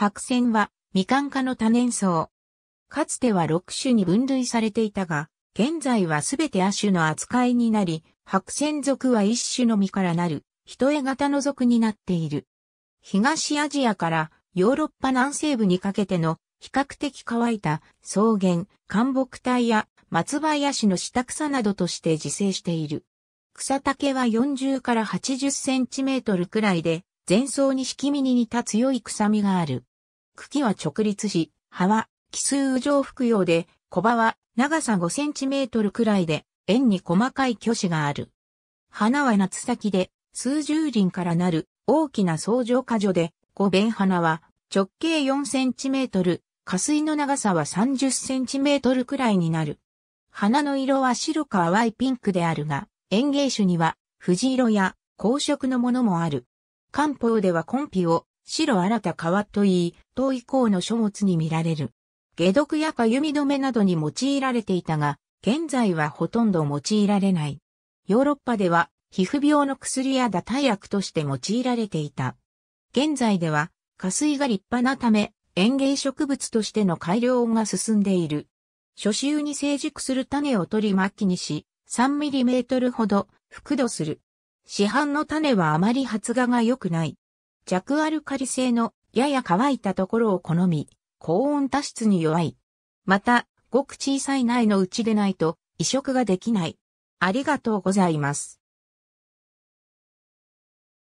白線は未完化の多年草。かつては6種に分類されていたが、現在はすべて亜種の扱いになり、白線属は一種の実からなる、一重型の属になっている。東アジアからヨーロッパ南西部にかけての比較的乾いた草原、干木帯や松林の下草などとして自生している。草丈は40から80センチメートルくらいで、前草に敷き身に似た強い臭みがある。茎は直立し、葉は奇数上服用で、小葉は長さ5センチメートルくらいで、円に細かい巨子がある。花は夏先で、数十輪からなる大きな相乗果樹で、五弁花は直径4センチメートル、花水の長さは30センチメートルくらいになる。花の色は白か淡いピンクであるが、園芸種には、藤色や、紅色のものもある。漢方ではコンピを、白新た川といい、唐以降の書物に見られる。下毒やか弓止めなどに用いられていたが、現在はほとんど用いられない。ヨーロッパでは、皮膚病の薬や打退薬として用いられていた。現在では、下水が立派なため、園芸植物としての改良が進んでいる。初秋に成熟する種を取り末期にし、3ミリメートルほど、覆土する。市販の種はあまり発芽が良くない。弱アルカリ性のやや乾いたところを好み、高温多湿に弱い。また、ごく小さい苗のうちでないと移植ができない。ありがとうございます。